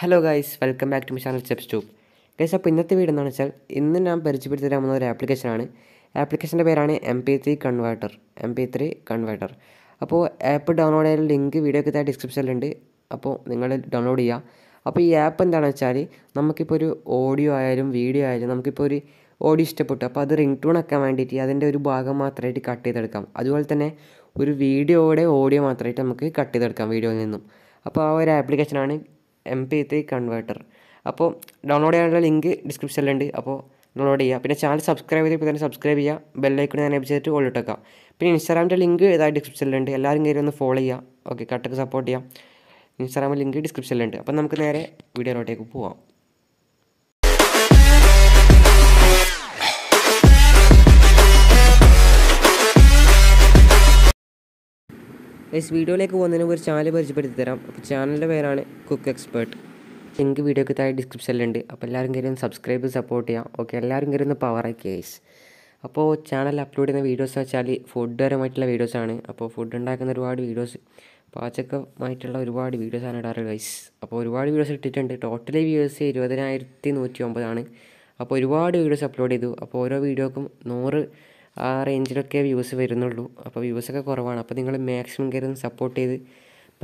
hello guys welcome back to my channel ചെപ്സ് ടു guys അപ്പോൾ ഇന്നത്തെ വീഡിയോ എന്ന് വെച്ചാൽ ഇന്ന് ഞാൻ പരിചയപ്പെടുത്തി തരാൻ പോകുന്ന ഒരു ആപ്ലിക്കേഷനാണ് ആപ്ലിക്കേഷൻ്റെ പേരാണ് M P three converter M P three converter അപ്പോൾ ആപ്പ് ഡൗൺലോഡ് ചെയ്യാൻ ലിങ്ക് വീഡിയോക്ക് തന്നെ ഡിസ്ക്രിപ്ഷനിലുണ്ട് അപ്പോൾ നിങ്ങൾ ഡൗൺലോഡ് ചെയ്യുക അപ്പോൾ ഈ ആപ്പ് എന്താണെന്ന് വെച്ചാൽ നമുക്കിപ്പോൾ ഒരു ഓഡിയോ ആയാലും വീഡിയോ ആയാലും നമുക്കിപ്പോൾ ഒരു ഓഡിയോ ഇഷ്ടപ്പെട്ടു അപ്പോൾ അത് റിംഗ് ടൂൺ ആക്കാൻ വേണ്ടിയിട്ട് അതിൻ്റെ ഒരു ഭാഗം മാത്രമായിട്ട് കട്ട് ചെയ്തെടുക്കാം അതുപോലെ തന്നെ ഒരു വീഡിയോയുടെ ഓഡിയോ മാത്രമായിട്ട് നമുക്ക് കട്ട് ചെയ്തെടുക്കാം വീഡിയോയിൽ നിന്നും അപ്പോൾ ആ ഒരു ആപ്ലിക്കേഷനാണ് എം പി ത്രീ കൺവേർട്ടർ അപ്പോൾ ഡൗൺലോഡ് ചെയ്യാനുള്ള ലിങ്ക് ഡിസ്ക്രിപ്ഷനിലുണ്ട് അപ്പോൾ ഡൗൺലോഡ് ചെയ്യുക പിന്നെ ചാനൽ സബ്സ്ക്രൈബ് ചെയ്ത് തന്നെ സബ്സ്ക്രൈബ് ചെയ്യുക ബെല്ലൈക്കൺ ഞാൻ വെച്ചിട്ട് ഓൾ ഇട്ടേക്കാം പിന്നെ ഇൻസ്റ്റാഗ്രാമിൻ്റെ ലിങ്ക് ഏതാ ഡിസ്ക്രിപ്ഷനിലുണ്ട് എല്ലാവരും കയറി ഒന്ന് ഫോളോ ചെയ്യുക ഓക്കെ കട്ടക്ക് സപ്പോർട്ട് ചെയ്യാം ഇൻസ്റ്റാഗ്രാമിൽ ലിങ്ക് ഡിസ്ക്രിപ്ഷനിലുണ്ട് അപ്പോൾ നമുക്ക് നേരെ വീഡിയോയിലോട്ടേക്ക് പോവാം ഗൈസ് വീഡിയോയിലേക്ക് പോകുന്നതിന് ഒരു ചാനൽ പരിചയപ്പെടുത്തി തരാം അപ്പോൾ ചാനലിൻ്റെ പേരാണ് കുക്ക് എക്സ്പേർട്ട് ലിങ്ക് വീഡിയോക്ക് താഴെ ഡിസ്ക്രിപ്ഷനിലുണ്ട് അപ്പോൾ എല്ലാവരും കയറി ഒന്ന് സബ്സ്ക്രൈബ് സപ്പോർട്ട് ചെയ്യാം ഓക്കെ എല്ലാവരും കയറി ഒന്ന് പവറാക്കി ഗൈസ് അപ്പോൾ ചാനൽ അപ്ലോഡ് ചെയ്യുന്ന വീഡിയോസ് വെച്ചാൽ ഫുഡ് പരമായിട്ടുള്ള വീഡിയോസാണ് അപ്പോൾ ഫുഡ് ഉണ്ടാക്കുന്ന ഒരുപാട് വീഡിയോസ് പാചകമായിട്ടുള്ള ഒരുപാട് വീഡിയോസാണ് ഇടാറ് ഗൈസ് അപ്പോൾ ഒരുപാട് വീഡിയോസ് ഇട്ടിട്ടുണ്ട് ടോട്ടലി വ്യൂവേഴ്സ് ഇരുപതിനായിരത്തി നൂറ്റി ഒമ്പതാണ് അപ്പോൾ ഒരുപാട് വീഡിയോസ് അപ്ലോഡ് ചെയ്തു അപ്പോൾ ഓരോ വീഡിയോക്കും നൂറ് ആ റേഞ്ചിലൊക്കെ വ്യൂസ് വരുന്നുള്ളൂ അപ്പോൾ വ്യൂസൊക്കെ കുറവാണ് അപ്പോൾ നിങ്ങൾ മാക്സിമം കയറി ഒന്ന് സപ്പോർട്ട് ചെയ്ത്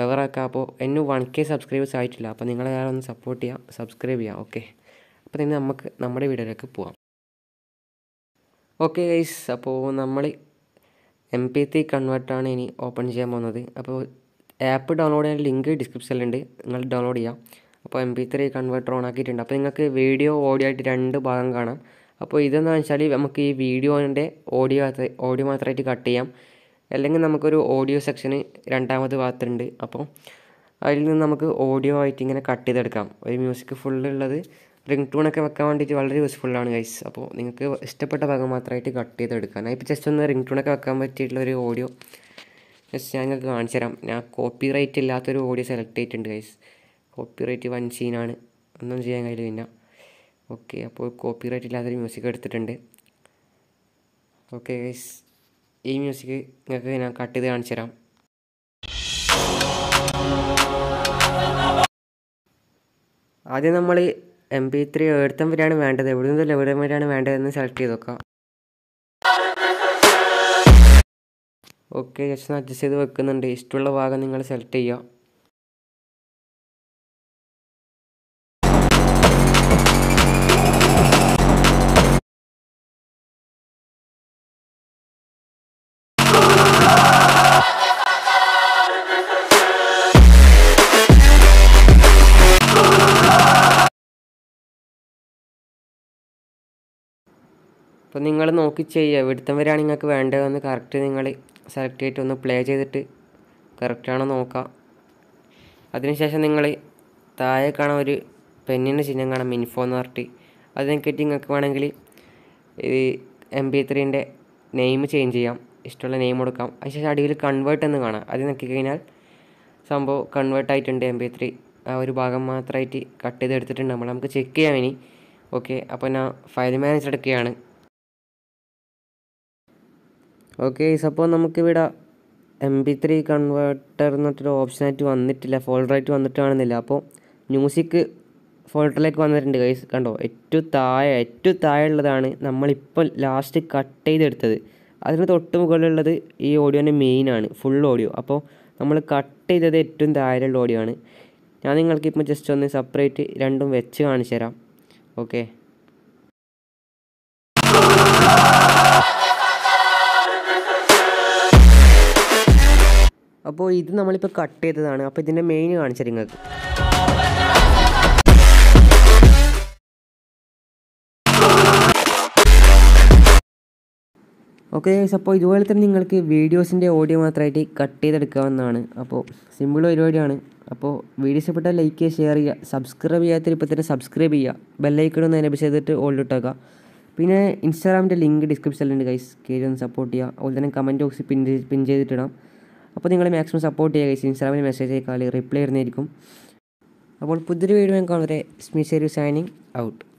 ആക്കുക അപ്പോൾ എന്നെ വൺ കെ സബ്സ്ക്രൈബേഴ്സ് ആയിട്ടില്ല അപ്പോൾ നിങ്ങൾ ഒന്ന് സപ്പോർട്ട് ചെയ്യാം സബ്സ്ക്രൈബ് ചെയ്യാം ഓക്കെ അപ്പോൾ തന്നെ നമുക്ക് നമ്മുടെ വീഡിയോയിലേക്ക് പോവാം ഓക്കെ ഗൈസ് അപ്പോൾ നമ്മൾ എം പി ത്രീ കൺവേർട്ടാണ് ഇനി ഓപ്പൺ ചെയ്യാൻ പോകുന്നത് അപ്പോൾ ആപ്പ് ഡൗൺലോഡ് ചെയ്യാൻ ലിങ്ക് ഡിസ്ക്രിപ്ഷനിലുണ്ട് നിങ്ങൾ ഡൗൺലോഡ് ചെയ്യാം അപ്പോൾ M P three converter on ആക്കിയിട്ടുണ്ട് അപ്പോൾ നിങ്ങൾക്ക് വീഡിയോ ഓഡിയോ ആയിട്ട് രണ്ട് ഭാഗം കാണാം അപ്പോൾ ഇതെന്ന് വെച്ചാൽ നമുക്ക് ഈ വീഡിയോൻ്റെ ഓഡിയോ ഓഡിയോ മാത്രമായിട്ട് കട്ട് ചെയ്യാം അല്ലെങ്കിൽ നമുക്കൊരു ഓഡിയോ സെക്ഷന് രണ്ടാമത് ഭാഗത്തുണ്ട് അപ്പോൾ അതിൽ നിന്ന് നമുക്ക് ഓഡിയോ ആയിട്ട് ഇങ്ങനെ കട്ട് ചെയ്തെടുക്കാം ഒരു മ്യൂസിക് ഫുള്ളുള്ളത് റിംഗ് ടൂണൊക്കെ വെക്കാൻ വേണ്ടിയിട്ട് വളരെ യൂസ്ഫുള്ളാണ് ഗൈസ് അപ്പോൾ നിങ്ങൾക്ക് ഇഷ്ടപ്പെട്ട ഭാഗം മാത്രമായിട്ട് കട്ട് ചെയ്തെടുക്കാൻ ഇപ്പോൾ ജസ്റ്റ് ഒന്ന് റിംഗ് ടൂണൊക്കെ വെക്കാൻ പറ്റിയിട്ടുള്ളൊരു ഒരു ഓഡിയോ ജസ്റ്റ് ഞാൻ നിങ്ങൾക്ക് കാണിച്ചു തരാം ഞാൻ കോപ്പി റൈറ്റ് ഇല്ലാത്തൊരു ഓഡിയോ സെലക്ട് ചെയ്തിട്ടുണ്ട് ഗൈസ് കോപ്പി റൈറ്റ് വൺ സീനാണ് ഒന്നും ചെയ്യാൻ കഴിയില്ല പിന്നെ ഓക്കെ അപ്പോൾ കോപ്പിറൈറ്റ് ഇല്ലാത്തൊരു മ്യൂസിക് എടുത്തിട്ടുണ്ട് ഓക്കെ ഈ മ്യൂസിക് നിങ്ങൾക്ക് ഞാൻ കട്ട് ചെയ്ത് കാണിച്ചു തരാം ആദ്യം നമ്മൾ എം പി ത്രീ എവിടുത്തം വരെയാണ് വേണ്ടത് എവിടെ നിന്നും എവിടം വരെയാണ് വേണ്ടതെന്ന് സെലക്ട് ചെയ്ത് നോക്കാം ഓക്കെ ജസ്റ്റ് അഡ്ജസ്റ്റ് ചെയ്ത് വെക്കുന്നുണ്ട് ഇഷ്ടമുള്ള ഭാഗം നിങ്ങൾ സെലക്ട് ചെയ്യുക അപ്പോൾ നിങ്ങൾ നോക്കി ചെയ്യുക എടുത്തം വരെയാണ് നിങ്ങൾക്ക് വേണ്ടതെന്ന് കറക്റ്റ് നിങ്ങൾ സെലക്ട് ചെയ്തിട്ട് ഒന്ന് പ്ലേ ചെയ്തിട്ട് കറക്റ്റാണോ നോക്കുക അതിനുശേഷം നിങ്ങൾ താഴെ കാണാൻ ഒരു പെണ്ണിൻ്റെ ചിഹ്നം കാണാം മിൻഫോ എന്ന് പറഞ്ഞിട്ട് അതിനെ കയറ്റി നിങ്ങൾക്ക് വേണമെങ്കിൽ ഈ എം പി ത്രീൻ്റെ നെയിം ചേഞ്ച് ചെയ്യാം ഇഷ്ടമുള്ള നെയിം കൊടുക്കാം അതിനുശേഷം അടിയിൽ കൺവേർട്ട് എന്ന് കാണാം അത് നോക്കി കഴിഞ്ഞാൽ സംഭവം കൺവേർട്ട് ആയിട്ടുണ്ട് എം പി ത്രീ ആ ഒരു ഭാഗം മാത്രമായിട്ട് കട്ട് ചെയ്ത് എടുത്തിട്ടുണ്ട് നമ്മൾ നമുക്ക് ചെക്ക് ചെയ്യാം ഇനി ഓക്കെ അപ്പോൾ ഞാൻ ഫയൽ മാനേജർ എടുക്കുകയാണ് ഓക്കെ ഇപ്പോൾ അപ്പോൾ നമുക്കിവിടെ എം പി ത്രീ കൺവേർട്ടർ എന്നിട്ടൊരു ഓപ്ഷനായിട്ട് വന്നിട്ടില്ല ഫോൾഡറായിട്ട് വന്നിട്ടാണെന്നില്ല കാണുന്നില്ല അപ്പോൾ മ്യൂസിക് ഫോൾഡറിലേക്ക് വന്നിട്ടുണ്ട് ഗൈസ് കണ്ടോ ഏറ്റവും താഴെ ഏറ്റവും താഴെയുള്ളതാണ് നമ്മളിപ്പോൾ ലാസ്റ്റ് കട്ട് ചെയ്തെടുത്തത് അതിന് തൊട്ട് മുകളിലുള്ളത് ഈ ഓഡിയോൻ്റെ മെയിനാണ് ഫുൾ ഓഡിയോ അപ്പോൾ നമ്മൾ കട്ട് ചെയ്തത് ഏറ്റവും താഴെയുള്ള ഓഡിയോ ആണ് ഞാൻ നിങ്ങൾക്കിപ്പോൾ ജസ്റ്റ് ഒന്ന് സെപ്പറേറ്റ് രണ്ടും വെച്ച് കാണിച്ചു തരാം ഓക്കെ അപ്പോൾ ഇത് നമ്മളിപ്പോൾ കട്ട് ചെയ്തതാണ് അപ്പോൾ ഇതിൻ്റെ മെയിൻ കാണിച്ചത് നിങ്ങൾക്ക് ഓക്കെ അപ്പോൾ ഇതുപോലെ തന്നെ നിങ്ങൾക്ക് വീഡിയോസിൻ്റെ ഓഡിയോ മാത്രമായിട്ട് കട്ട് ചെയ്തെടുക്കാവുന്നതാണ് അപ്പോൾ സിമ്പിൾ പരിപാടിയാണ് അപ്പോൾ വീഡിയോ ഇഷ്ടപ്പെട്ടാൽ ലൈക്ക് ചെയ്യുക ഷെയർ ചെയ്യുക സബ്സ്ക്രൈബ് ചെയ്യാത്ത ഇപ്പോൾ തന്നെ സബ്സ്ക്രൈബ് ചെയ്യുക ബെല്ലൈക്കൺ ഒന്ന് എനബിൾ ചെയ്തിട്ട് ഓൾഡ് ഇട്ടേക്കുക പിന്നെ ഇൻസ്റ്റാഗ്രാമിൻ്റെ ലിങ്ക് ഡിസ്ക്രിപ്ഷനിലുണ്ട് ഗൈസ് കയറി ഒന്ന് സപ്പോർട്ട് ചെയ്യുക അതുപോലെ തന്നെ കമൻറ്റ് ബോക്സിൽ പിൻ പിൻ ചെയ്തിട്ടിടാം അപ്പോൾ നിങ്ങൾ മാക്സിമം സപ്പോർട്ട് ചെയ്യുക ഇൻസ്റ്റാഗ്രാമിൽ മെസ്സേജ് അയക്കാൽ റിപ്ലൈ ഇരുന്നായിരിക്കും അപ്പോൾ പുതിയൊരു വീഡിയോ ഞാൻ കാണുന്നവരെ സ്മി സൈനിങ് ഔട്ട്